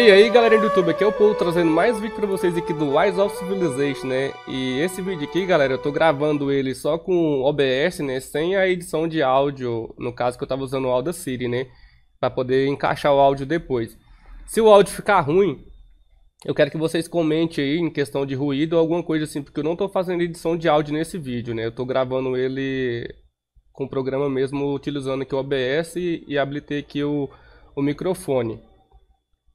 E aí galera do YouTube, aqui é o Paulo trazendo mais vídeo pra vocês aqui do Rise of Civilization, né? E esse vídeo aqui, galera, eu tô gravando ele só com OBS, né? Sem a edição de áudio, no caso que eu tava usando o Audacity, né? Pra poder encaixar o áudio depois. Se o áudio ficar ruim, eu quero que vocês comentem aí em questão de ruído ou alguma coisa assim, porque eu não tô fazendo edição de áudio nesse vídeo, né? Eu tô gravando ele com o programa mesmo, utilizando aqui o OBS e habilitei aqui o, o microfone.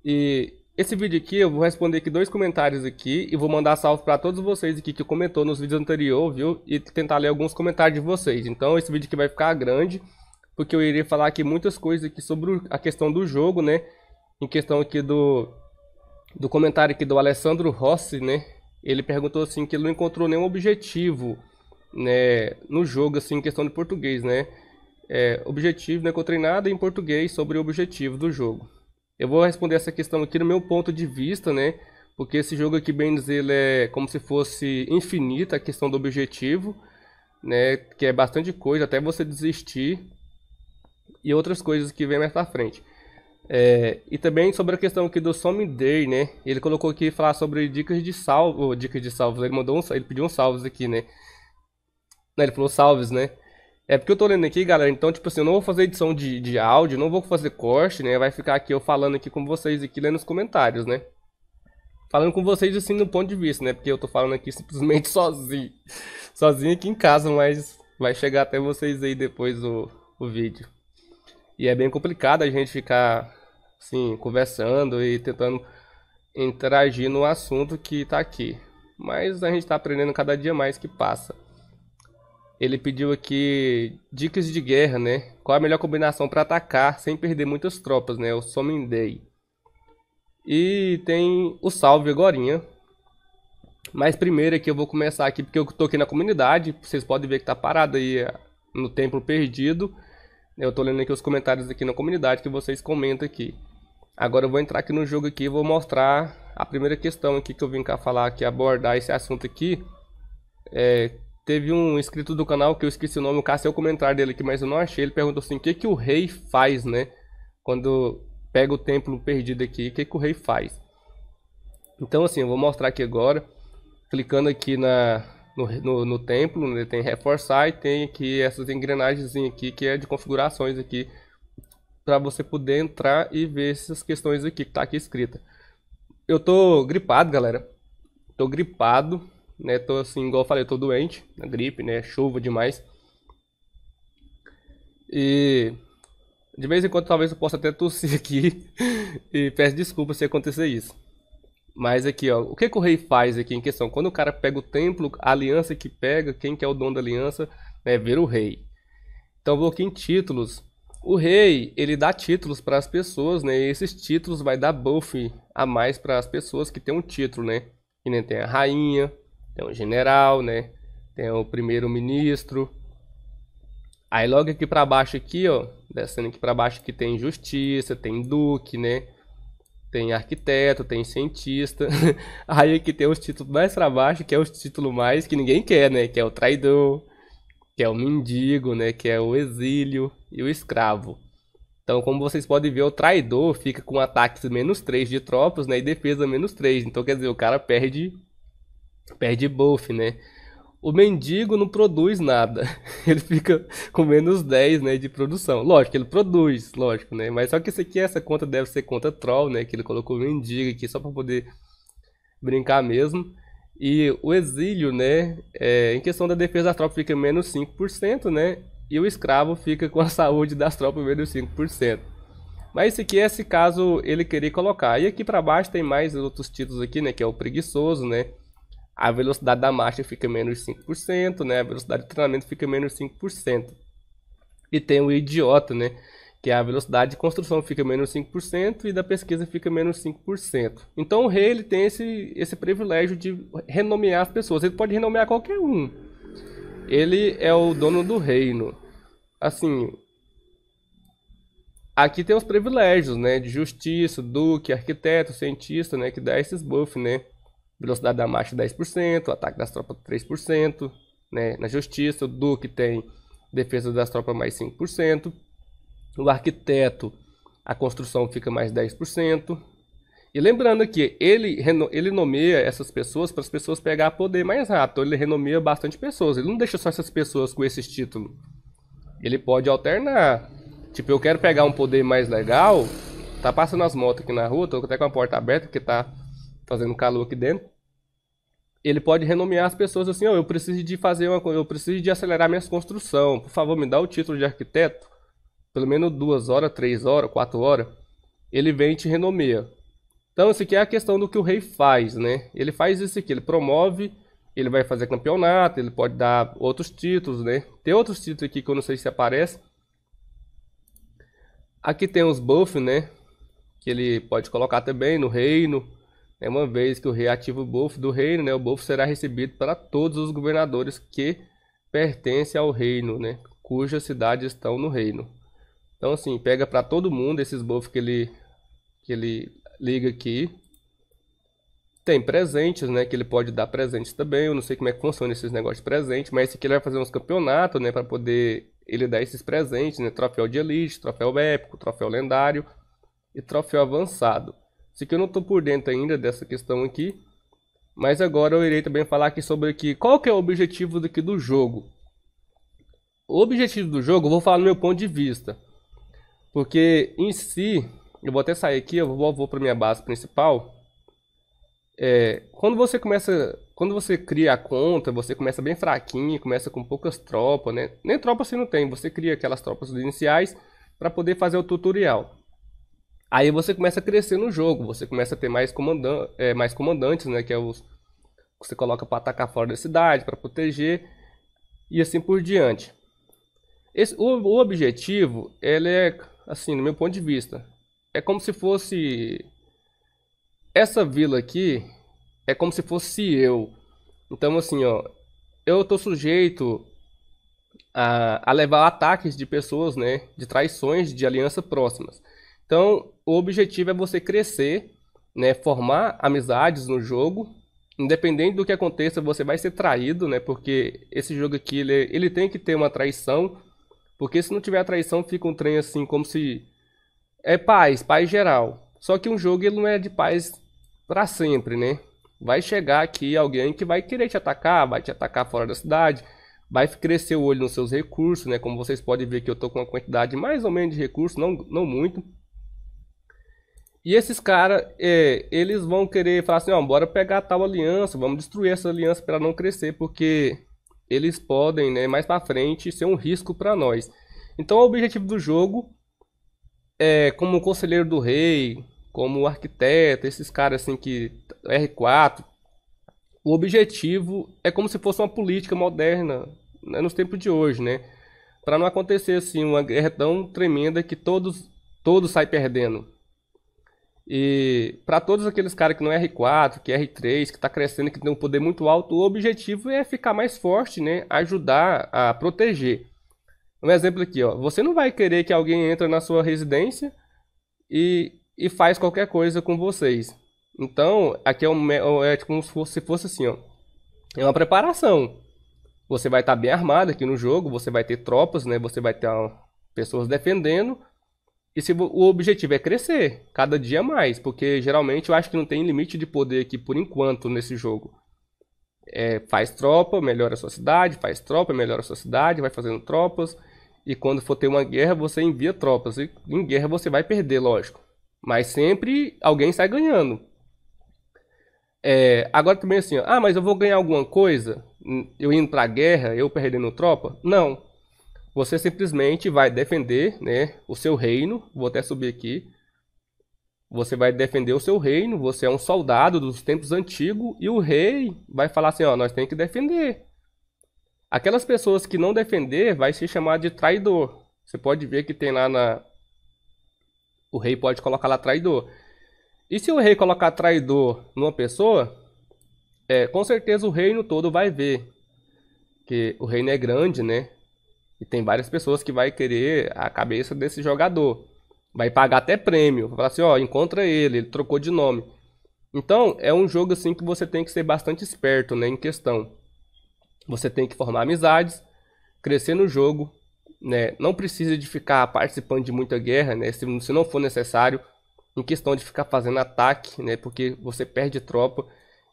E esse vídeo aqui eu vou responder aqui dois comentários aqui e vou mandar salve para todos vocês aqui que comentou nos vídeos anteriores, viu? E tentar ler alguns comentários de vocês. Então esse vídeo aqui vai ficar grande, porque eu irei falar aqui muitas coisas aqui sobre a questão do jogo, né? Em questão aqui do do comentário aqui do Alessandro Rossi, né? Ele perguntou assim que ele não encontrou nenhum objetivo, né, no jogo assim em questão de português, né? É, objetivo, não encontrei nada em português sobre o objetivo do jogo. Eu vou responder essa questão aqui do meu ponto de vista, né? Porque esse jogo aqui, bem dizer, ele é como se fosse infinita a questão do objetivo, né? Que é bastante coisa, até você desistir e outras coisas que vem mais pra frente. É, e também sobre a questão aqui do Someday, né? Ele colocou aqui falar sobre dicas de salvo, dicas de salvos. Ele mandou um, ele pediu um salves aqui, né? ele falou salves, né? É porque eu tô lendo aqui, galera, então, tipo assim, eu não vou fazer edição de, de áudio, não vou fazer corte, né? Vai ficar aqui eu falando aqui com vocês aqui, lendo os comentários, né? Falando com vocês, assim, no ponto de vista, né? Porque eu tô falando aqui simplesmente sozinho. Sozinho aqui em casa, mas vai chegar até vocês aí depois o, o vídeo. E é bem complicado a gente ficar, assim, conversando e tentando interagir no assunto que tá aqui. Mas a gente tá aprendendo cada dia mais que passa. Ele pediu aqui dicas de guerra, né? Qual a melhor combinação para atacar sem perder muitas tropas, né? O Somindei. E tem o salve agora. Mas primeiro aqui eu vou começar aqui porque eu tô aqui na comunidade. Vocês podem ver que tá parado aí ah, no templo perdido. Eu tô lendo aqui os comentários aqui na comunidade que vocês comentam aqui. Agora eu vou entrar aqui no jogo aqui e vou mostrar a primeira questão aqui que eu vim cá falar aqui, é abordar esse assunto aqui. É, Teve um inscrito do canal, que eu esqueci o nome, o Cássio é o comentário dele aqui, mas eu não achei. Ele perguntou assim, o que, que o rei faz, né? Quando pega o templo perdido aqui, o que, que o rei faz? Então, assim, eu vou mostrar aqui agora. Clicando aqui na, no, no, no templo, né? tem reforçar e tem aqui essas engrenagens aqui, que é de configurações aqui. para você poder entrar e ver essas questões aqui que tá aqui escrita. Eu tô gripado, galera. Tô gripado né? Tô assim, igual eu falei, tô doente, na gripe, né? Chuva demais. E de vez em quando talvez eu possa até tossir aqui e peço desculpa se acontecer isso. Mas aqui, ó, o que, que o rei faz aqui em questão? Quando o cara pega o templo, a aliança que pega, quem que é o dono da aliança, né, ver o rei. Então vou aqui em títulos. O rei, ele dá títulos para as pessoas, né? E esses títulos vai dar buff a mais para as pessoas que tem um título, né? Que nem tem a rainha, tem o general, né? Tem o primeiro-ministro. Aí logo aqui para baixo aqui, ó, descendo aqui para baixo que tem justiça, tem duque, né? Tem arquiteto, tem cientista. Aí aqui tem os títulos mais para baixo, que é os títulos mais que ninguém quer, né? Que é o traidor, que é o mendigo, né? Que é o exílio e o escravo. Então, como vocês podem ver, o traidor fica com ataques menos 3 de tropas, né? E defesa menos 3. Então, quer dizer, o cara perde perde buff, né? O mendigo não produz nada. Ele fica com menos 10, né, de produção. Lógico, ele produz, lógico, né? Mas só que isso aqui, essa conta deve ser conta troll, né? Que ele colocou mendigo aqui só para poder brincar mesmo. E o exílio, né, é, em questão da defesa das tropas fica menos 5%, né? E o escravo fica com a saúde das tropas menos 5%. Mas isso aqui é esse caso ele querer colocar. E aqui para baixo tem mais outros títulos aqui, né, que é o preguiçoso, né? a velocidade da marcha fica menos 5%, né? A velocidade do treinamento fica menos 5%. E tem o idiota, né? Que é a velocidade de construção fica menos 5% e da pesquisa fica menos 5%. Então o rei ele tem esse, esse privilégio de renomear as pessoas. Ele pode renomear qualquer um. Ele é o dono do reino. Assim, aqui tem os privilégios, né? De justiça, duque, arquiteto, cientista, né? Que dá esses buffs, né? velocidade da marcha 10%, ataque das tropas 3%, né? na justiça o duque tem defesa das tropas mais 5%, o arquiteto a construção fica mais 10%. E lembrando que ele, ele nomeia essas pessoas para as pessoas pegar poder mais rápido. Então ele renomeia bastante pessoas. Ele não deixa só essas pessoas com esses títulos. Ele pode alternar. Tipo, eu quero pegar um poder mais legal. Tá passando as motos aqui na rua, tô até com a porta aberta, porque tá fazendo calor aqui dentro, ele pode renomear as pessoas assim, oh, eu preciso de fazer uma eu preciso de acelerar minhas construção, por favor me dá o título de arquiteto, pelo menos duas horas, três horas, quatro horas, ele vem e te renomeia. Então isso aqui é a questão do que o rei faz, né? Ele faz isso aqui, ele promove, ele vai fazer campeonato, ele pode dar outros títulos, né? Tem outros títulos aqui que eu não sei se aparece. Aqui tem os buffs, né? Que ele pode colocar também no reino é uma vez que o rei ativa o bolso do reino, né, o bolso será recebido para todos os governadores que pertencem ao reino, né, cujas cidades estão no reino. Então, assim, pega para todo mundo esses bolsos que ele, que ele liga aqui. Tem presentes, né, que ele pode dar presentes também, eu não sei como é que funciona esses negócios de presente, mas esse aqui ele vai fazer uns campeonatos, né, para poder ele dar esses presentes, né, troféu de elite, troféu épico, troféu lendário e troféu avançado. Isso aqui eu não estou por dentro ainda dessa questão aqui. Mas agora eu irei também falar aqui sobre aqui, qual que é o objetivo daqui do jogo. O objetivo do jogo, eu vou falar do meu ponto de vista. Porque em si, eu vou até sair aqui, eu vou, vou para minha base principal. É, quando você começa, quando você cria a conta, você começa bem fraquinho, começa com poucas tropas, né? Nem tropas você não tem, você cria aquelas tropas iniciais para poder fazer o tutorial. Aí você começa a crescer no jogo, você começa a ter mais, comandan é, mais comandantes, né? Que é os que você coloca para atacar fora da cidade, para proteger e assim por diante. Esse, o, o objetivo, ele é, assim, no meu ponto de vista, é como se fosse essa vila aqui é como se fosse eu. Então assim, ó, eu tô sujeito a, a levar ataques de pessoas, né, de traições de alianças próximas. Então, o objetivo é você crescer, né, formar amizades no jogo. Independente do que aconteça, você vai ser traído, né? Porque esse jogo aqui, ele, ele tem que ter uma traição. Porque se não tiver a traição, fica um trem assim, como se... É paz, paz geral. Só que um jogo, ele não é de paz para sempre, né? Vai chegar aqui alguém que vai querer te atacar, vai te atacar fora da cidade, vai crescer o olho nos seus recursos, né? Como vocês podem ver que eu tô com uma quantidade mais ou menos de recursos, não, não muito. E esses caras, é, eles vão querer falar assim, ó, bora pegar tal aliança, vamos destruir essa aliança para não crescer, porque eles podem, né, mais para frente, ser um risco para nós. Então, o objetivo do jogo é, como conselheiro do rei, como arquiteto, esses caras assim que R4, o objetivo é como se fosse uma política moderna né, nos tempos de hoje, né? Para não acontecer assim uma guerra tão tremenda que todos todos saem perdendo. E para todos aqueles caras que não é R4, que é R3, que está crescendo, que tem um poder muito alto, o objetivo é ficar mais forte, né? Ajudar a proteger. Um exemplo aqui, ó. Você não vai querer que alguém entre na sua residência e, e faz qualquer coisa com vocês. Então, aqui é, um, é como se fosse, se fosse assim, ó. É uma preparação. Você vai estar tá bem armado aqui no jogo, você vai ter tropas, né? Você vai ter ó, pessoas defendendo e se o objetivo é crescer cada dia mais, porque geralmente eu acho que não tem limite de poder aqui por enquanto nesse jogo. É, faz tropa, melhora a sua cidade, faz tropa, melhora a sua cidade, vai fazendo tropas. E quando for ter uma guerra, você envia tropas. E em guerra você vai perder, lógico. Mas sempre alguém sai ganhando. É, agora também assim, ah, mas eu vou ganhar alguma coisa? Eu indo pra guerra, eu perdendo tropa? Não. Você simplesmente vai defender né, o seu reino. Vou até subir aqui. Você vai defender o seu reino. Você é um soldado dos tempos antigos. E o rei vai falar assim: ó, nós temos que defender. Aquelas pessoas que não defender vai ser chamado de traidor. Você pode ver que tem lá na. O rei pode colocar lá traidor. E se o rei colocar traidor numa pessoa, é, com certeza o reino todo vai ver. Que o reino é grande, né? E tem várias pessoas que vai querer a cabeça desse jogador. Vai pagar até prêmio. Vai falar assim, ó, encontra ele, ele trocou de nome. Então, é um jogo assim que você tem que ser bastante esperto, né, em questão. Você tem que formar amizades, crescer no jogo, né? Não precisa de ficar participando de muita guerra, né, se, se não for necessário, em questão de ficar fazendo ataque, né, porque você perde tropa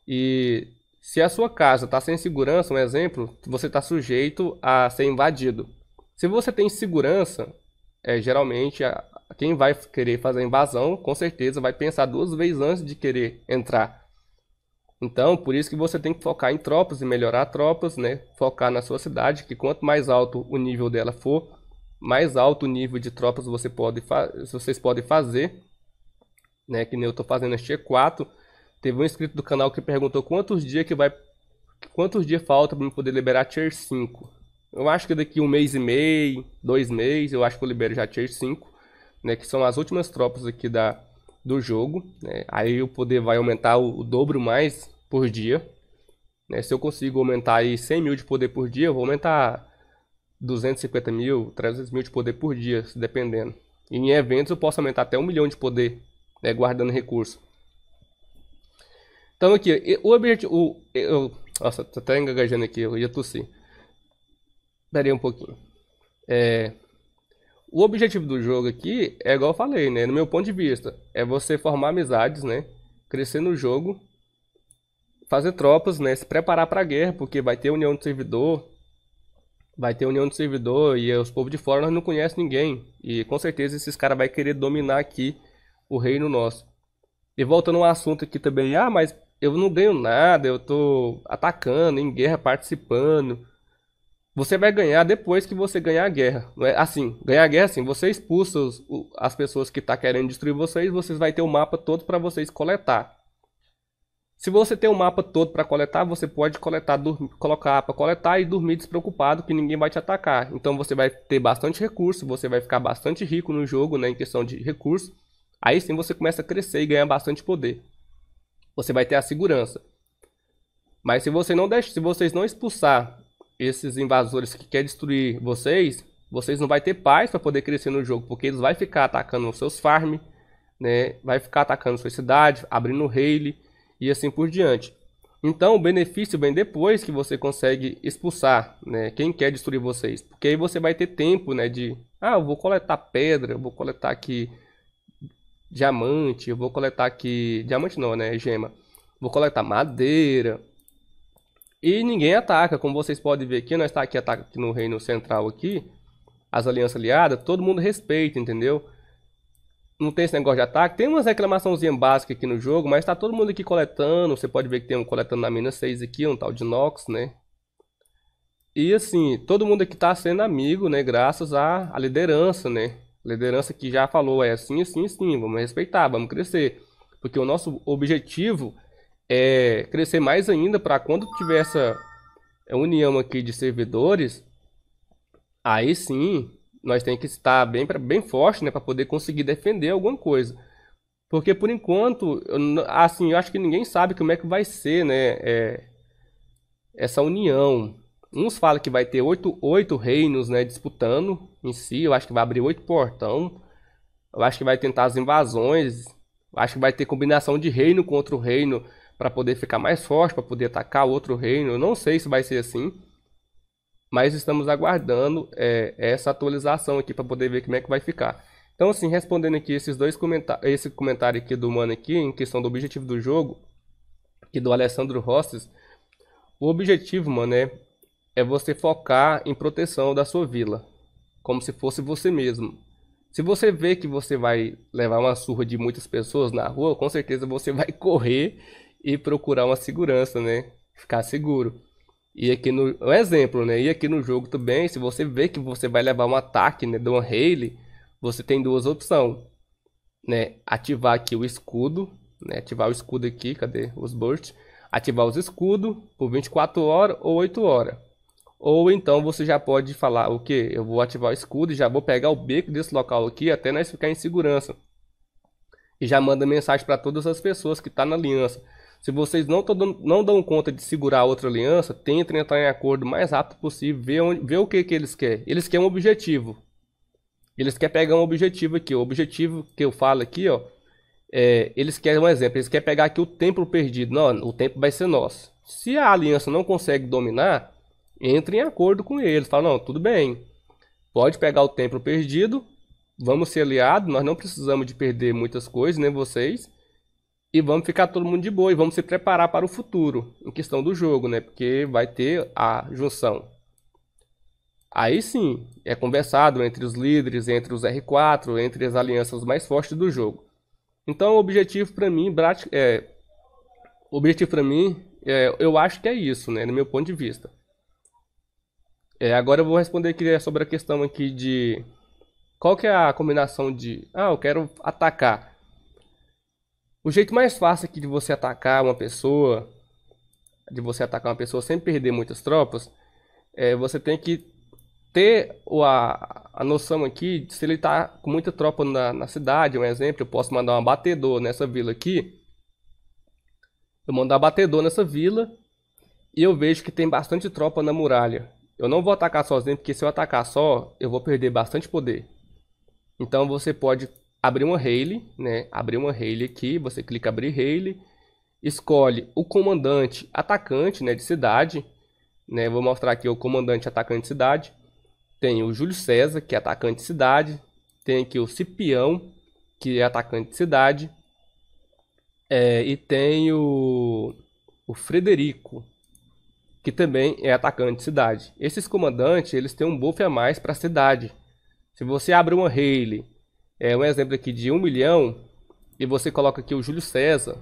e se a sua casa está sem segurança, um exemplo, você está sujeito a ser invadido. Se você tem segurança, é, geralmente a, quem vai querer fazer a invasão, com certeza vai pensar duas vezes antes de querer entrar. Então, por isso que você tem que focar em tropas e melhorar tropas, né? Focar na sua cidade, que quanto mais alto o nível dela for, mais alto o nível de tropas você pode vocês podem fazer, né? Que nem eu estou fazendo este E4, Teve um inscrito do canal que perguntou quantos dias que vai. Quantos dias falta para eu poder liberar Tier 5? Eu acho que daqui um mês e meio, dois meses, eu acho que eu libero já Tier 5, né? Que são as últimas tropas aqui da, do jogo. Né? Aí o poder vai aumentar o, o dobro mais por dia. Né? Se eu consigo aumentar aí 100 mil de poder por dia, eu vou aumentar 250 mil, 300 mil de poder por dia, dependendo. E em eventos eu posso aumentar até um milhão de poder, né? guardando recurso. Então aqui, o objetivo... O, eu, nossa, tô até engajando aqui, eu ia tossir. daria um pouquinho. É, o objetivo do jogo aqui é igual eu falei, né? No meu ponto de vista, é você formar amizades, né? Crescer no jogo, fazer tropas, né? Se preparar para guerra, porque vai ter união de servidor, vai ter união de servidor e os povos de fora nós não conhecem ninguém. E com certeza esses caras vai querer dominar aqui o reino nosso. E voltando ao assunto aqui também, ah, mas eu não ganho nada, eu tô atacando, em guerra, participando. Você vai ganhar depois que você ganhar a guerra. Não é assim, ganhar a guerra assim, você expulsa os, as pessoas que tá querendo destruir vocês, vocês vai ter o mapa todo para vocês coletar. Se você tem o mapa todo para coletar, você pode coletar, dormir, colocar para coletar e dormir despreocupado que ninguém vai te atacar. Então você vai ter bastante recurso, você vai ficar bastante rico no jogo, né, em questão de recurso. Aí sim você começa a crescer e ganhar bastante poder você vai ter a segurança. Mas se, você não deixa, se vocês não expulsar esses invasores que querem destruir vocês, vocês não vai ter paz para poder crescer no jogo, porque eles vai ficar atacando os seus farms, né? Vai ficar atacando sua cidade, abrindo rail e assim por diante. Então o benefício vem depois que você consegue expulsar, né, quem quer destruir vocês, porque aí você vai ter tempo, né, de ah, eu vou coletar pedra, eu vou coletar aqui diamante, eu vou coletar aqui. Diamante não, né? Gema. Vou coletar madeira. E ninguém ataca, como vocês podem ver aqui, nós está aqui, ataca aqui no reino central aqui, as alianças aliadas, todo mundo respeita, entendeu? Não tem esse negócio de ataque, tem umas reclamaçãozinhas básicas aqui no jogo, mas está todo mundo aqui coletando, você pode ver que tem um coletando na mina 6 aqui, um tal de Nox, né? E assim, todo mundo aqui está sendo amigo, né, graças à, à liderança, né? Liderança que já falou é assim, assim, assim, vamos respeitar, vamos crescer. Porque o nosso objetivo é crescer mais ainda para quando tiver essa é, união aqui de servidores, aí sim nós tem que estar bem, bem forte né, para poder conseguir defender alguma coisa. Porque por enquanto, eu, assim, eu acho que ninguém sabe como é que vai ser né, é, essa união uns falam que vai ter oito, oito reinos né, disputando em si. Eu acho que vai abrir oito portão. Eu acho que vai tentar as invasões. Eu acho que vai ter combinação de reino contra o reino para poder ficar mais forte, para poder atacar outro reino. Eu não sei se vai ser assim. Mas estamos aguardando é, essa atualização aqui para poder ver como é que vai ficar. Então, assim, respondendo aqui esses dois comentários, esse comentário aqui do mano aqui, em questão do objetivo do jogo, aqui do Alessandro Rosses, o objetivo, mano, é é você focar em proteção da sua vila, como se fosse você mesmo. Se você vê que você vai levar uma surra de muitas pessoas na rua, com certeza você vai correr e procurar uma segurança, né? Ficar seguro. E aqui no um exemplo, né? E aqui no jogo também, se você vê que você vai levar um ataque, né, de uma Hayley, você tem duas opções, né? Ativar aqui o escudo, né? Ativar o escudo aqui, cadê os bursts? Ativar os escudos por 24 horas ou 8 horas. Ou então você já pode falar o que? Eu vou ativar o escudo e já vou pegar o beco desse local aqui até nós ficar em segurança. E já manda mensagem para todas as pessoas que estão tá na aliança. Se vocês não, dando, não dão conta de segurar outra aliança, tentem entrar em acordo o mais rápido possível, ver, onde, ver o que, que eles querem. Eles querem um objetivo. Eles querem pegar um objetivo aqui. O objetivo que eu falo aqui, ó, é, eles querem um exemplo. Eles querem pegar aqui o templo perdido. Não, o templo vai ser nosso. Se a aliança não consegue dominar, entre em acordo com eles. Fala, não, tudo bem, pode pegar o tempo perdido, vamos ser aliados, nós não precisamos de perder muitas coisas, nem né, vocês, e vamos ficar todo mundo de boa e vamos se preparar para o futuro, em questão do jogo, né? Porque vai ter a junção. Aí sim, é conversado entre os líderes, entre os R4, entre as alianças mais fortes do jogo. Então, o objetivo para mim, é, o objetivo para mim, é, eu acho que é isso, né, no meu ponto de vista. É, agora eu vou responder aqui é, sobre a questão aqui de qual que é a combinação de ah, eu quero atacar. O jeito mais fácil aqui de você atacar uma pessoa, de você atacar uma pessoa sem perder muitas tropas, é, você tem que ter a, a noção aqui de se ele está com muita tropa na, na cidade, um exemplo, eu posso mandar um batedor nessa vila aqui. Eu mandar um batedor nessa vila e eu vejo que tem bastante tropa na muralha. Eu não vou atacar sozinho, porque se eu atacar só, eu vou perder bastante poder. Então você pode abrir uma Rayleigh, né? Abrir uma Rayleigh aqui, você clica abrir Rayleigh, escolhe o comandante atacante, né, de cidade, né? Vou mostrar aqui o comandante atacante de cidade. Tem o Júlio César, que é atacante de cidade, tem aqui o Cipião, que é atacante de cidade, é, e tem o, o Frederico, que também é atacante de cidade. Esses comandantes, eles têm um buff a mais para a cidade. Se você abre uma Hayley, é um exemplo aqui de 1 milhão, e você coloca aqui o Júlio César,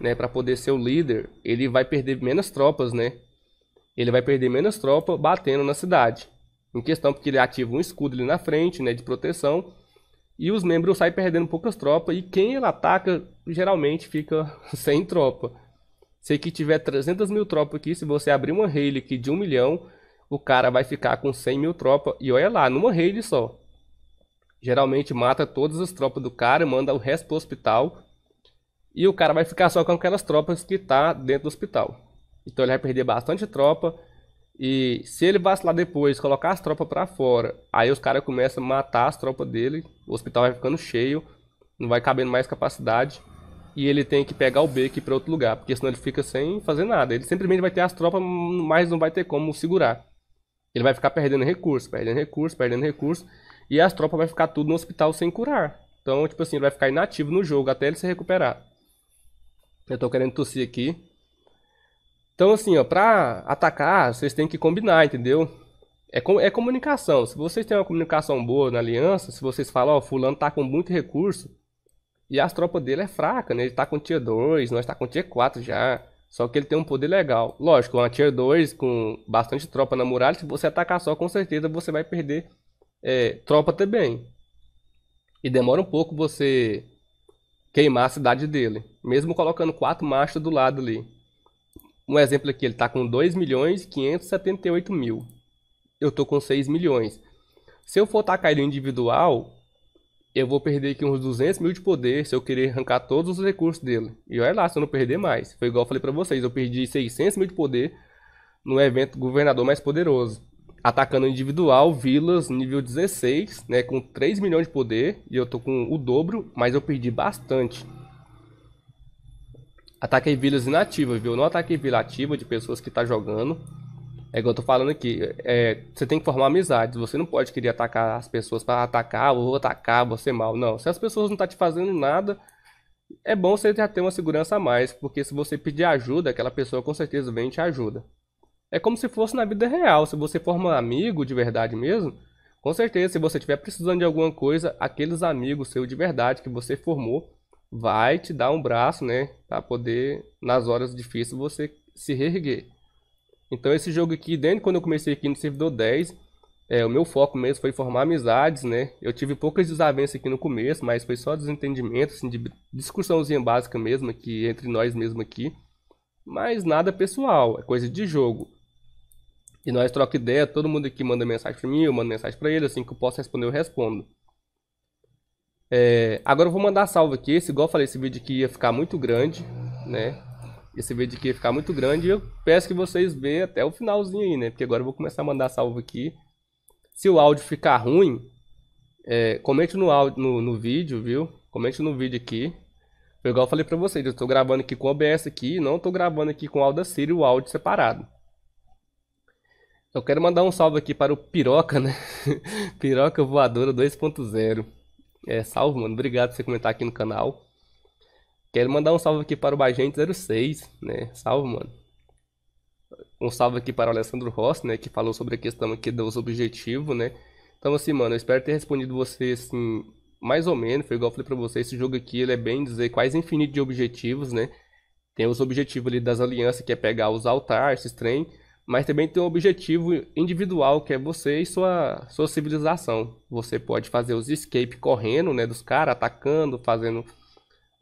né, para poder ser o líder, ele vai perder menos tropas, né? Ele vai perder menos tropa batendo na cidade. Em questão porque ele ativa um escudo ali na frente, né, de proteção, e os membros saem perdendo poucas tropas e quem ele ataca geralmente fica sem tropa. Se aqui tiver 300 mil tropas aqui, se você abrir uma raid aqui de 1 milhão, o cara vai ficar com 100 mil tropas. E olha lá, numa raid só. Geralmente mata todas as tropas do cara, manda o resto pro hospital. E o cara vai ficar só com aquelas tropas que tá dentro do hospital. Então ele vai perder bastante tropa. E se ele vacilar depois, colocar as tropas para fora, aí os caras começam a matar as tropas dele, o hospital vai ficando cheio, não vai cabendo mais capacidade e ele tem que pegar o aqui para outro lugar, porque senão ele fica sem fazer nada. Ele simplesmente vai ter as tropas, mas não vai ter como segurar. Ele vai ficar perdendo recurso, perdendo recurso, perdendo recurso, e as tropas vai ficar tudo no hospital sem curar. Então, tipo assim, ele vai ficar inativo no jogo até ele se recuperar. Eu tô querendo tossir aqui. Então, assim, ó, pra atacar, vocês têm que combinar, entendeu? É, com, é comunicação. Se vocês têm uma comunicação boa na aliança, se vocês falam, ó, fulano tá com muito recurso, e as tropas dele é fraca, né? Ele tá com tier 2, nós tá com tier 4 já. Só que ele tem um poder legal. Lógico, uma tier 2 com bastante tropa na muralha, se você atacar só, com certeza você vai perder é, tropa também. E demora um pouco você queimar a cidade dele. Mesmo colocando quatro machos do lado ali. Um exemplo aqui, ele tá com 2 milhões 578 mil. Eu tô com 6 milhões. Se eu for atacar ele individual, eu vou perder aqui uns 200 mil de poder se eu querer arrancar todos os recursos dele. E olha lá, se eu não perder mais. Foi igual eu falei pra vocês, eu perdi 600 mil de poder no evento Governador Mais Poderoso. Atacando individual, vilas, nível 16, né, com 3 milhões de poder. E eu tô com o dobro, mas eu perdi bastante. Ataquei vilas inativas, viu? não ataquei vila ativa de pessoas que tá jogando. É que eu tô falando aqui, é, você tem que formar amizades, você não pode querer atacar as pessoas para atacar, ou atacar, você mal, não. Se as pessoas não estão tá te fazendo nada, é bom você já ter uma segurança a mais, porque se você pedir ajuda, aquela pessoa com certeza vem e te ajuda. É como se fosse na vida real, se você for um amigo de verdade mesmo, com certeza se você estiver precisando de alguma coisa, aqueles amigos seus de verdade que você formou, vai te dar um braço, né, para poder nas horas difíceis você se reerguer. Então esse jogo aqui, desde quando eu comecei aqui no servidor 10, é, o meu foco mesmo foi formar amizades, né? Eu tive poucas desavenças aqui no começo, mas foi só desentendimento, assim, de discussãozinha básica mesmo aqui, entre nós mesmo aqui. Mas nada pessoal, é coisa de jogo. E nós troca ideia, todo mundo aqui manda mensagem pra mim, eu mando mensagem pra ele, assim que eu posso responder, eu respondo. É, agora eu vou mandar salvo aqui, esse, igual eu falei, esse vídeo aqui ia ficar muito grande, né? esse vídeo aqui ficar muito grande. Eu peço que vocês vejam até o finalzinho aí, né? Porque agora eu vou começar a mandar salvo aqui. Se o áudio ficar ruim, é, comente no, áudio, no, no, vídeo, viu? Comente no vídeo aqui. Foi igual eu falei pra vocês, eu tô gravando aqui com o OBS aqui, não tô gravando aqui com o Audacity o áudio separado. Eu quero mandar um salve aqui para o Piroca, né? Piroca Voadora 2.0. É, salve, mano. Obrigado por você comentar aqui no canal. Quero mandar um salve aqui para o Bagente06, né? Salve, mano. Um salve aqui para o Alessandro Rossi, né? Que falou sobre a questão aqui dos objetivos, né? Então, assim, mano, eu espero ter respondido você, assim, mais ou menos. Foi igual eu falei pra você, esse jogo aqui, ele é bem dizer quase infinito de objetivos, né? Tem os objetivos ali das alianças, que é pegar os altares, esses trem. Mas também tem um objetivo individual, que é você e sua, sua civilização. Você pode fazer os escape correndo, né? Dos caras, atacando, fazendo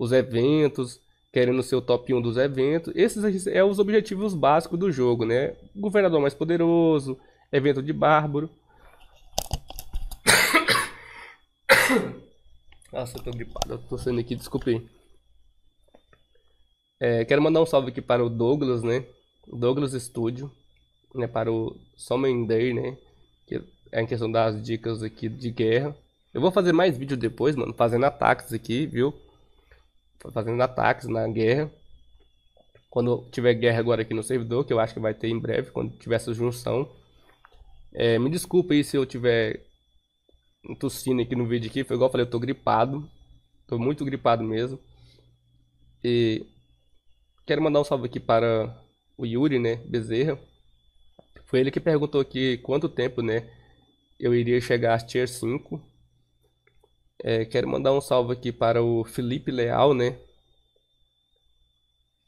os eventos, querendo ser o top 1 dos eventos. Esses é os objetivos básicos do jogo, né? Governador mais poderoso, evento de bárbaro. Nossa, eu tô gripado, eu tô sendo aqui, desculpe. É, quero mandar um salve aqui para o Douglas, né? Douglas Studio, né? Para o Summoning Day, né? Que é em questão das dicas aqui de guerra. Eu vou fazer mais vídeo depois, mano, fazendo ataques aqui, viu? fazendo ataques na guerra. Quando tiver guerra agora aqui no servidor, que eu acho que vai ter em breve, quando tiver essa junção. É, me desculpa aí se eu tiver tossindo aqui no vídeo aqui, foi igual eu falei, eu tô gripado. Tô muito gripado mesmo. E quero mandar um salve aqui para o Yuri, né, Bezerra. Foi ele que perguntou aqui quanto tempo, né, eu iria chegar a Tier 5. É, quero mandar um salve aqui para o Felipe Leal, né?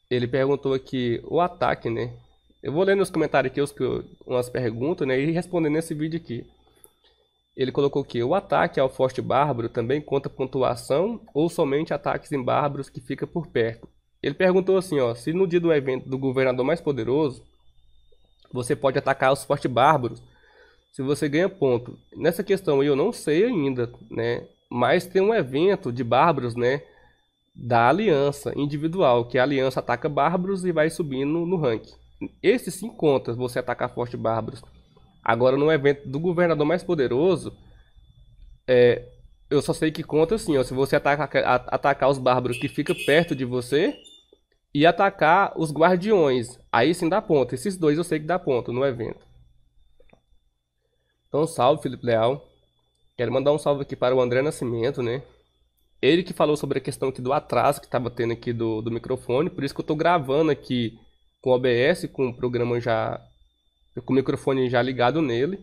Ele perguntou aqui o ataque, né? Eu vou ler nos comentários aqui os, umas perguntas, né? E responder nesse vídeo aqui. Ele colocou que o ataque ao forte bárbaro também conta pontuação ou somente ataques em bárbaros que fica por perto. Ele perguntou assim, ó, se no dia do evento do governador mais poderoso, você pode atacar os Forte bárbaros se você ganha ponto. Nessa questão aí eu não sei ainda, né? mas tem um evento de bárbaros, né? Da aliança individual, que a aliança ataca bárbaros e vai subindo no ranking. Esses sim conta você atacar forte bárbaros. Agora, no evento do governador mais poderoso, é, eu só sei que conta assim, ó, se você ataca, a, atacar os bárbaros que fica perto de você e atacar os guardiões. Aí sim dá ponto. Esses dois eu sei que dá ponto no evento. Então, salve, Felipe Leal. Quero mandar um salve aqui para o André Nascimento, né? Ele que falou sobre a questão aqui do atraso que estava tendo aqui do, do microfone, por isso que eu estou gravando aqui com o OBS, com o programa já. com o microfone já ligado nele.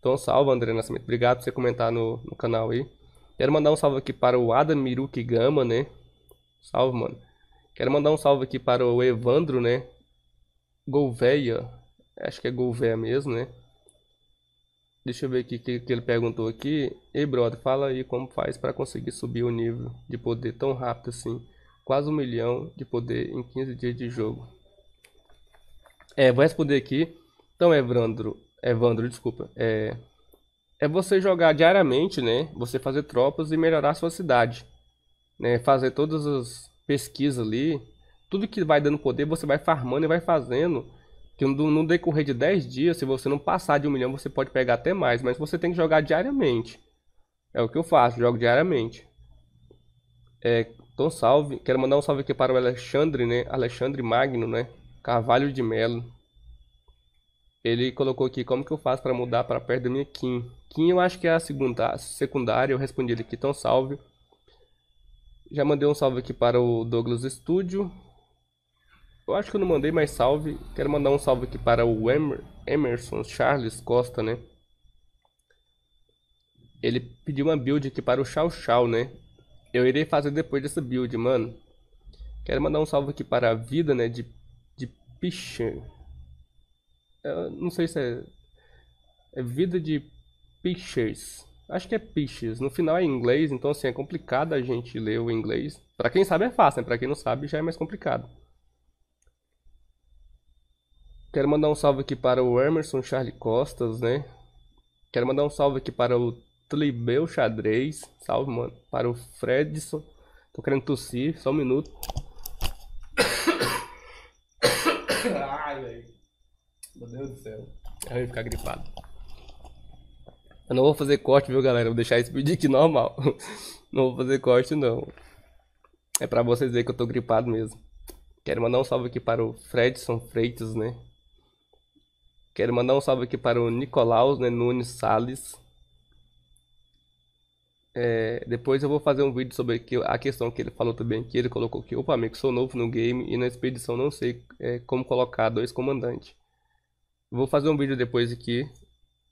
Então, salve, André Nascimento. Obrigado por você comentar no, no canal aí. Quero mandar um salve aqui para o Adam Miruki Gama, né? Salve, mano. Quero mandar um salve aqui para o Evandro, né? Golveia. Acho que é Golveia mesmo, né? Deixa eu ver aqui o que, que ele perguntou aqui. Ei, brother, fala aí como faz para conseguir subir o nível de poder tão rápido assim. Quase um milhão de poder em 15 dias de jogo. É, vou responder aqui. Então, Evandro, Evandro, desculpa. É, é você jogar diariamente, né? Você fazer tropas e melhorar sua cidade. Né? Fazer todas as pesquisas ali. Tudo que vai dando poder, você vai farmando e vai fazendo que no decorrer de 10 dias, se você não passar de um milhão, você pode pegar até mais, mas você tem que jogar diariamente. É o que eu faço, jogo diariamente. É, então salve, quero mandar um salve aqui para o Alexandre, né? Alexandre Magno, né? Carvalho de Melo. Ele colocou aqui como que eu faço para mudar para perto da minha Kim. Kim eu acho que é a segunda, secundária, eu respondi ele aqui, então salve. Já mandei um salve aqui para o Douglas Studio, eu acho que eu não mandei mais salve. Quero mandar um salve aqui para o Emer, Emerson Charles Costa, né? Ele pediu uma build aqui para o Chau Chau, né? Eu irei fazer depois dessa build, mano. Quero mandar um salve aqui para a vida, né? De, de Pichan. Eu não sei se é. É vida de Pichers. Acho que é Pichers. No final é inglês, então assim, é complicado a gente ler o inglês. Para quem sabe é fácil, né? Pra quem não sabe já é mais complicado. Quero mandar um salve aqui para o Emerson Charlie Costas, né? Quero mandar um salve aqui para o Tlibeu Xadrez. Salve, mano. Para o Fredson. Tô querendo tossir, só um minuto. Ai, velho. Meu Deus do céu. Eu ia ficar gripado. Eu não vou fazer corte, viu, galera? Vou deixar esse vídeo aqui normal. não vou fazer corte, não. É pra vocês verem que eu tô gripado mesmo. Quero mandar um salve aqui para o Fredson Freitas, né? Quero mandar um salve aqui para o Nicolau né, Nunes Salles. É, depois eu vou fazer um vídeo sobre a questão que ele falou também, que ele colocou que, opa amigo, sou novo no game e na expedição não sei é, como colocar dois comandantes. Vou fazer um vídeo depois aqui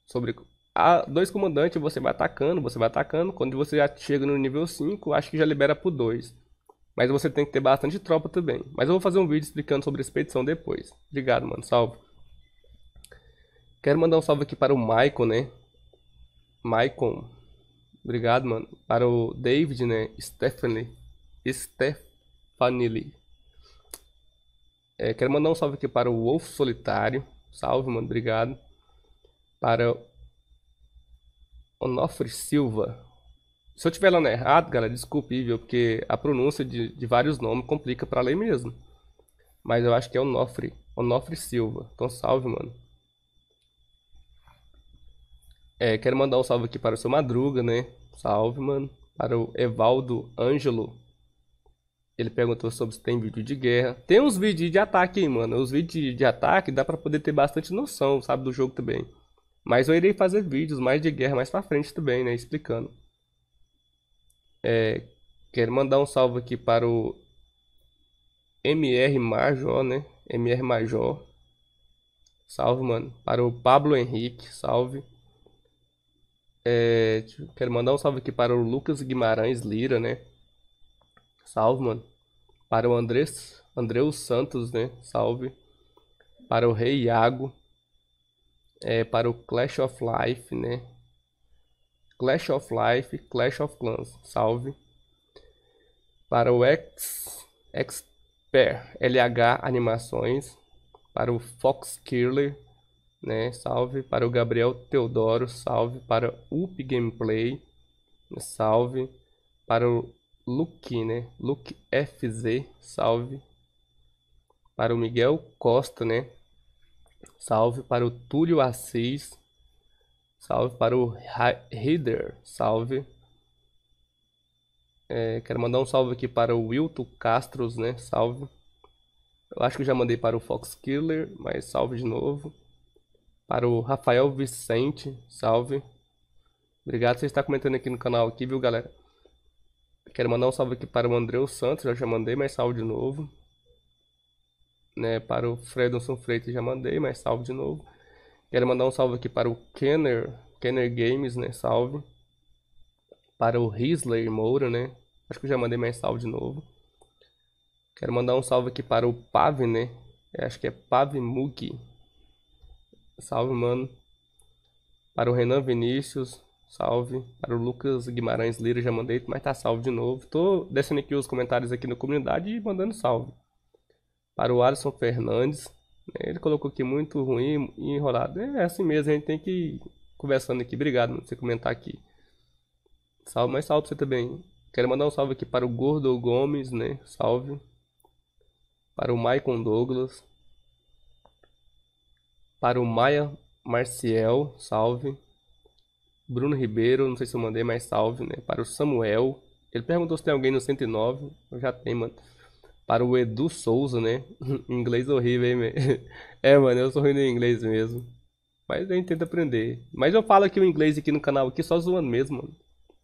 sobre a ah, dois comandantes, você vai atacando, você vai atacando, quando você já chega no nível 5, acho que já libera pro dois. Mas você tem que ter bastante tropa também. Mas eu vou fazer um vídeo explicando sobre a expedição depois. Obrigado, mano. Salve. Quero mandar um salve aqui para o Maicon, né? Maicon. Obrigado, mano. Para o David, né? Stephanie. Stephanie É, quero mandar um salve aqui para o Wolf Solitário. Salve, mano. Obrigado. Para Onofre Silva. Se eu estiver lendo errado, galera, desculpe, viu? Porque a pronúncia de, de vários nomes complica para ler mesmo. Mas eu acho que é Onofre. Onofre Silva. Então, salve, mano. É, quero mandar um salve aqui para o seu Madruga, né? Salve, mano. Para o Evaldo Ângelo. Ele perguntou sobre se tem vídeo de guerra. Tem uns vídeos de ataque hein, mano. Os vídeos de ataque dá para poder ter bastante noção, sabe, do jogo também. Mas eu irei fazer vídeos mais de guerra mais pra frente também, né? Explicando. É, quero mandar um salve aqui para o MR Major, né? MR Major. Salve, mano. Para o Pablo Henrique, salve. É, quero mandar um salve aqui para o Lucas Guimarães Lira, né? Salve, mano. Para o Andrés, Andreus Santos, né? Salve. Para o Rei Iago. É, para o Clash of Life, né? Clash of Life, Clash of Clans. Salve. Para o X, Xper LH Animações. Para o Fox Killer né? Salve para o Gabriel Teodoro, salve para o UP Gameplay, né? salve para o Luke, né? Luke FZ, salve para o Miguel Costa, né? Salve para o Túlio Assis, salve para o Header, salve. É, quero mandar um salve aqui para o Wilton Castros, né? Salve. Eu acho que já mandei para o Fox Killer, mas salve de novo. Para o Rafael Vicente, salve. Obrigado, você está comentando aqui no canal aqui, viu, galera? Quero mandar um salve aqui para o Andreu Santos, já já mandei, mas salve de novo. Né, para o Fredson Freitas, já mandei, mas salve de novo. Quero mandar um salve aqui para o Kenner, Kenner Games, né, salve. Para o Risley Moura, né, acho que eu já mandei mais salve de novo. Quero mandar um salve aqui para o Pav, né, acho que é Pav Salve, mano. Para o Renan Vinícius. Salve. Para o Lucas Guimarães Lira, já mandei, mas tá salve de novo. Tô descendo aqui os comentários aqui na comunidade e mandando salve. Para o Alisson Fernandes. Né, ele colocou aqui muito ruim e enrolado. É assim mesmo, a gente tem que ir conversando aqui. Obrigado por você comentar aqui. Salve, mas salve pra você também. Quero mandar um salve aqui para o Gordo Gomes, né? Salve. Para o Maicon Douglas. Para o Maia Marciel, salve. Bruno Ribeiro, não sei se eu mandei, mas salve, né? Para o Samuel. Ele perguntou se tem alguém no 109. Eu já tenho, mano. Para o Edu Souza, né? inglês horrível, hein, é, mano, eu sou ruim no inglês mesmo. Mas a gente tenta aprender. Mas eu falo aqui o inglês aqui no canal aqui só zoando mesmo, mano.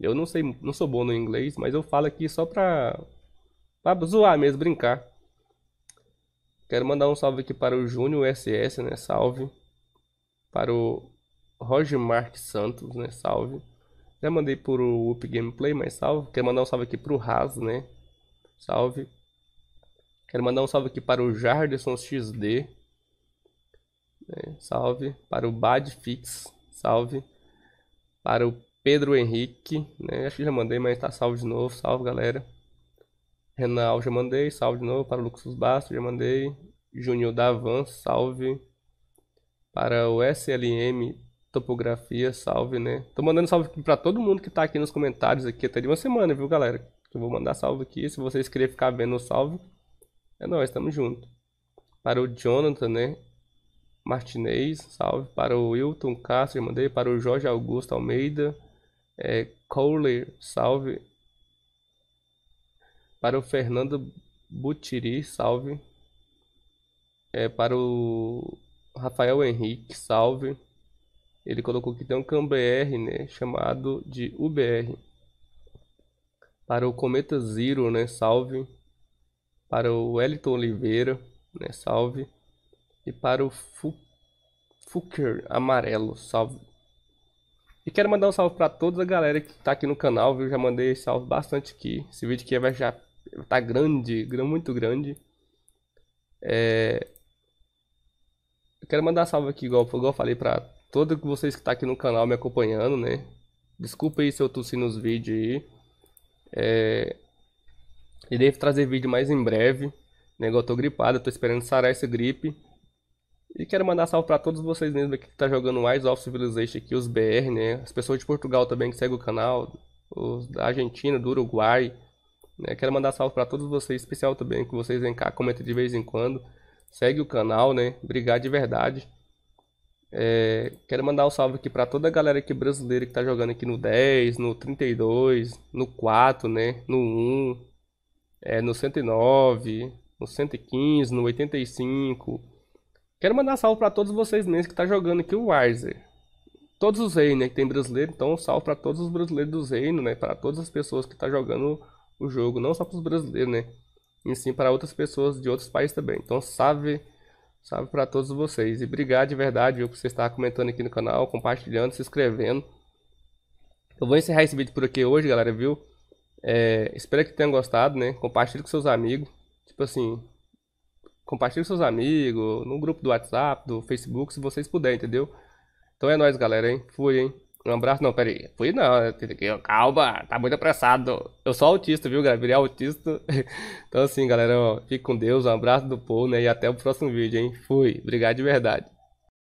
Eu não sei, não sou bom no inglês, mas eu falo aqui só pra, pra zoar mesmo, brincar. Quero mandar um salve aqui para o Júnior SS, né? Salve. Para o Roger Mark Santos, né? Salve. Já mandei por o Up Gameplay, mas salve. Quero mandar um salve aqui para o Raz, né? Salve. Quero mandar um salve aqui para o Jarderson XD. Né? Salve. Para o Badfix. Salve. Para o Pedro Henrique. Né? Acho que já mandei, mas tá salve de novo. Salve, galera. Renal, já mandei. Salve de novo para o Luxus Bastos, já mandei. Júnior Davan, salve. Para o SLM Topografia, salve, né? Tô mandando salve para todo mundo que tá aqui nos comentários aqui até de uma semana, viu, galera? Eu vou mandar salve aqui. Se vocês querem ficar vendo o salve, é nós, tamo junto. Para o Jonathan, né? Martinez, salve. Para o Wilton Castro, já mandei. Para o Jorge Augusto Almeida. É, Kohler, salve para o Fernando Butiri, salve. É, para o Rafael Henrique, salve. Ele colocou que tem um CamBR, né, chamado de UBR. Para o Cometa Zero, né, salve. Para o Wellington Oliveira, né, salve. E para o Fu Fuker Amarelo, salve. E quero mandar um salve para toda a galera que está aqui no canal, viu? Já mandei salve bastante aqui. Esse vídeo aqui é vai já tá grande, muito grande. É... Eu quero mandar salve aqui, igual, igual eu falei, pra todos vocês que tá aqui no canal me acompanhando, né? Desculpa aí se eu tossi nos vídeos aí. É... E trazer vídeo mais em breve. Né? eu tô gripado, tô esperando sarar essa gripe. E quero mandar salve para todos vocês mesmo aqui que tá jogando Wise of Civilization aqui, os BR, né? As pessoas de Portugal também que seguem o canal, os da Argentina, do Uruguai, né? Quero mandar salve para todos vocês, especial também que vocês vêm cá, comenta de vez em quando. Segue o canal, né? Obrigado de verdade. É, quero mandar um salve aqui para toda a galera aqui brasileira que tá jogando aqui no 10, no 32, no 4, né? No 1, é, no 109, no 115, no 85. Quero mandar salve para todos vocês mesmo que tá jogando aqui o Weiser Todos os reinos né, que tem brasileiro, então salve para todos os brasileiros do reino, né? Para todas as pessoas que tá jogando o jogo, não só para os brasileiros, né? E sim para outras pessoas de outros países também. Então, salve, salve para todos vocês. E obrigado de verdade, viu, por você estar comentando aqui no canal, compartilhando, se inscrevendo. Eu vou encerrar esse vídeo por aqui hoje, galera, viu? É, espero que tenham gostado, né? Compartilhe com seus amigos. Tipo assim, compartilhe com seus amigos, no grupo do WhatsApp, do Facebook, se vocês puderem, entendeu? Então é nóis, galera, hein? Fui, hein? Um abraço, não, peraí. Fui não, calma, tá muito apressado. Eu sou autista, viu, galera? Virei é autista. Então, assim, galera, fique com Deus, um abraço do povo, né? E até o próximo vídeo, hein? Fui, obrigado de verdade.